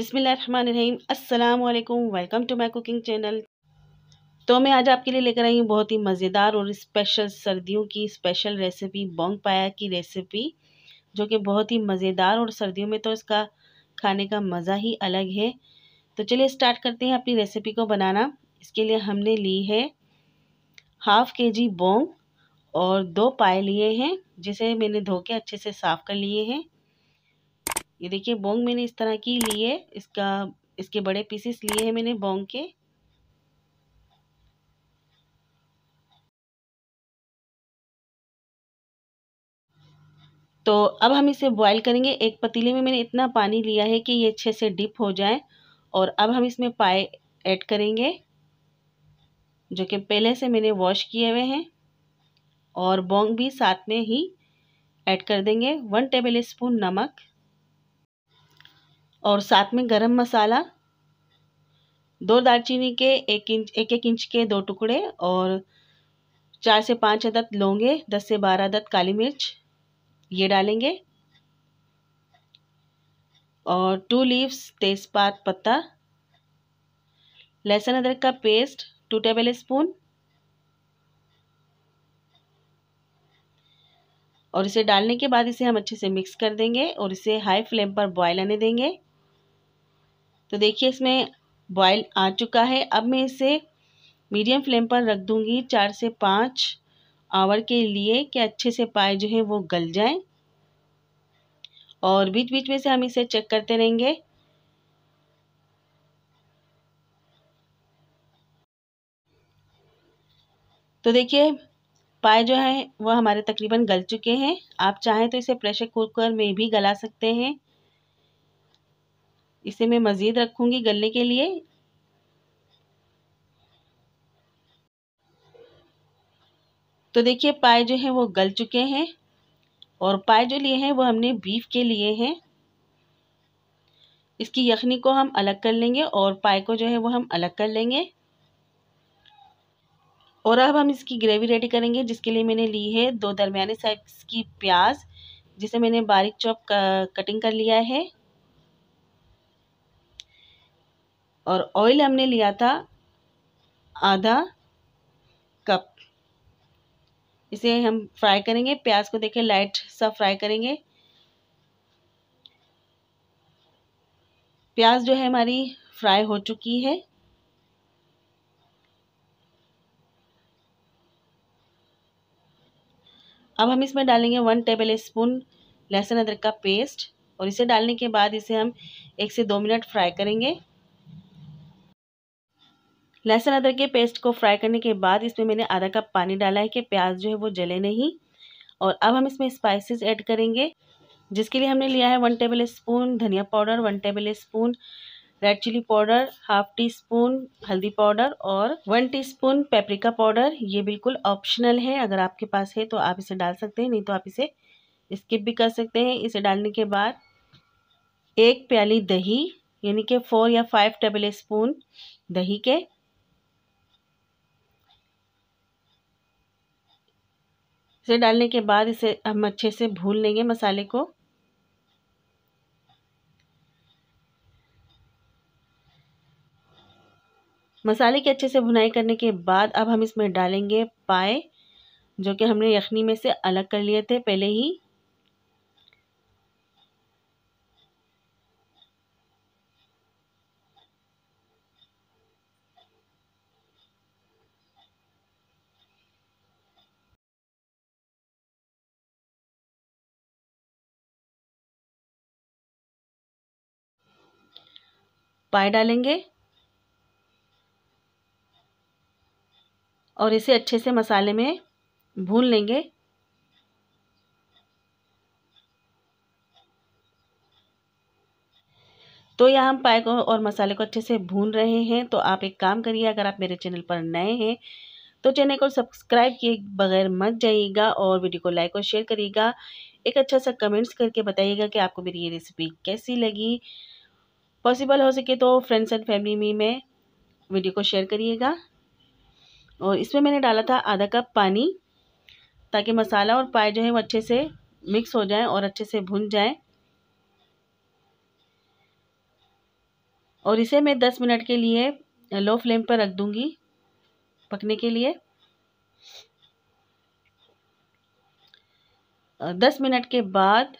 बिसमीम अल्लाम welcome to my cooking channel तो मैं आज आपके लिए लेकर आई हूँ बहुत ही मज़ेदार और स्पेशल सर्दियों की स्पेशल रेसिपी बोंग पाया की रेसिपी जो कि बहुत ही मज़ेदार और सर्दियों में तो इसका खाने का मज़ा ही अलग है तो चलिए स्टार्ट करते हैं अपनी रेसिपी को बनाना इसके लिए हमने ली है हाफ़ के जी बोंग और दो पाए लिए हैं जिसे मैंने धो के अच्छे से साफ़ कर लिए हैं ये देखिए बोंग मैंने इस तरह की लिए इसका इसके बड़े पीसेस लिए हैं मैंने बोंग के तो अब हम इसे बॉईल करेंगे एक पतीले में मैंने इतना पानी लिया है कि ये अच्छे से डिप हो जाए और अब हम इसमें पाए ऐड करेंगे जो कि पहले से मैंने वॉश किए हुए हैं और बोंग भी साथ में ही ऐड कर देंगे वन टेबल स्पून नमक और साथ में गरम मसाला दो दालचीनी के एक इंच एक एक इंच के दो टुकड़े और चार से पाँच अदद लौंगे दस से बारह अदद काली मिर्च ये डालेंगे और टू लीव्स तेज़पात पत्ता लहसुन अदरक का पेस्ट टू टेबल स्पून और इसे डालने के बाद इसे हम अच्छे से मिक्स कर देंगे और इसे हाई फ्लेम पर बॉयल आने देंगे तो देखिए इसमें बॉयल आ चुका है अब मैं इसे मीडियम फ्लेम पर रख दूँगी चार से पाँच आवर के लिए कि अच्छे से पाए जो है वो गल जाएं और बीच बीच में से हम इसे चेक करते रहेंगे तो देखिए पाए जो हैं वह हमारे तकरीबन गल चुके हैं आप चाहें तो इसे प्रेशर कुकर में भी गला सकते हैं इसे मैं मज़ीद रखूँगी गलने के लिए तो देखिए पाए जो हैं वो गल चुके हैं और पाए जो लिए हैं वो हमने बीफ के लिए हैं इसकी यखनी को हम अलग कर लेंगे और पाए को जो है वो हम अलग कर लेंगे और अब हम इसकी ग्रेवी रेडी करेंगे जिसके लिए मैंने ली है दो दरमियाने साइज की प्याज जिसे मैंने बारीक चॉप कटिंग कर लिया है और ऑयल हमने लिया था आधा कप इसे हम फ्राई करेंगे प्याज को देखें लाइट सा फ्राई करेंगे प्याज जो है हमारी फ्राई हो चुकी है अब हम इसमें डालेंगे वन टेबल स्पून लहसुन अदरक का पेस्ट और इसे डालने के बाद इसे हम एक से दो मिनट फ्राई करेंगे लहसुन अदरक के पेस्ट को फ्राई करने के बाद इसमें मैंने आधा कप पानी डाला है कि प्याज जो है वो जले नहीं और अब हम इसमें स्पाइसेस ऐड करेंगे जिसके लिए हमने लिया है वन टेबल स्पून धनिया powder one tablespoon red chilli powder half teaspoon हल्दी पाउडर और वन टीस्पून पेपरिका पाउडर ये बिल्कुल ऑप्शनल है अगर आपके पास है तो आप इसे डाल सकते हैं नहीं तो आप इसे स्किप भी कर सकते हैं इसे डालने के बाद एक प्याली दही यानी कि फोर या फाइव टेबल स्पून दही के इसे डालने के बाद इसे हम अच्छे से भून लेंगे मसाले को मसाले की अच्छे से भुनाई करने के बाद अब हम इसमें डालेंगे पाए जो कि हमने यखनी में से अलग कर लिए थे पहले ही पाए डालेंगे और इसे अच्छे से मसाले में भून लेंगे तो यहाँ हम पाए को और मसाले को अच्छे से भून रहे हैं तो आप एक काम करिए अगर आप मेरे चैनल पर नए हैं तो चैनल को सब्सक्राइब किए बगैर मत जाइएगा और वीडियो को लाइक और शेयर करिएगा एक अच्छा सा कमेंट्स करके बताइएगा कि आपको मेरी ये रेसिपी कैसी लगी पॉसिबल हो सके तो फ्रेंड्स एंड फैमिली में मैं वीडियो को शेयर करिएगा और इसमें मैंने डाला था आधा कप पानी ताकि मसाला और पाए जो है वो अच्छे से मिक्स हो जाए और अच्छे से भुन जाए और इसे मैं दस मिनट के लिए लो फ्लेम पर रख दूँगी पकने के लिए दस मिनट के बाद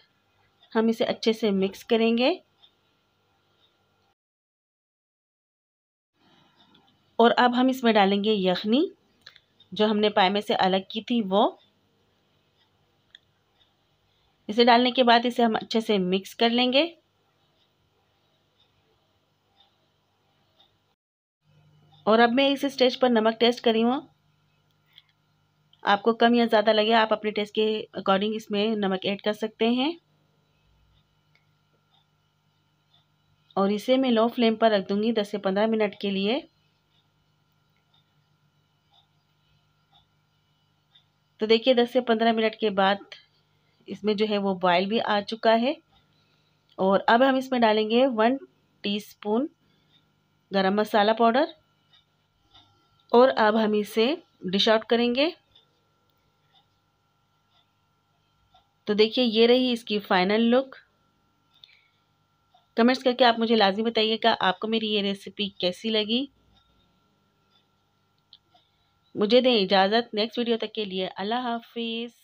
हम इसे अच्छे से मिक्स करेंगे और अब हम इसमें डालेंगे यखनी जो हमने पाए में से अलग की थी वो इसे डालने के बाद इसे हम अच्छे से मिक्स कर लेंगे और अब मैं इस स्टेज पर नमक टेस्ट करी हूँ आपको कम या ज़्यादा लगे आप अपने टेस्ट के अकॉर्डिंग इसमें नमक ऐड कर सकते हैं और इसे मैं लो फ्लेम पर रख दूँगी दस से पंद्रह मिनट के लिए तो देखिए 10 से 15 मिनट के बाद इसमें जो है वो बॉयल भी आ चुका है और अब हम इसमें डालेंगे वन टीस्पून गरम मसाला पाउडर और अब हम इसे डिश आउट करेंगे तो देखिए ये रही इसकी फाइनल लुक कमेंट्स करके आप मुझे लाजमी बताइएगा आपको मेरी ये रेसिपी कैसी लगी मुझे दें इजाज़त नेक्स्ट वीडियो तक के लिए अल्लाह हाफिज़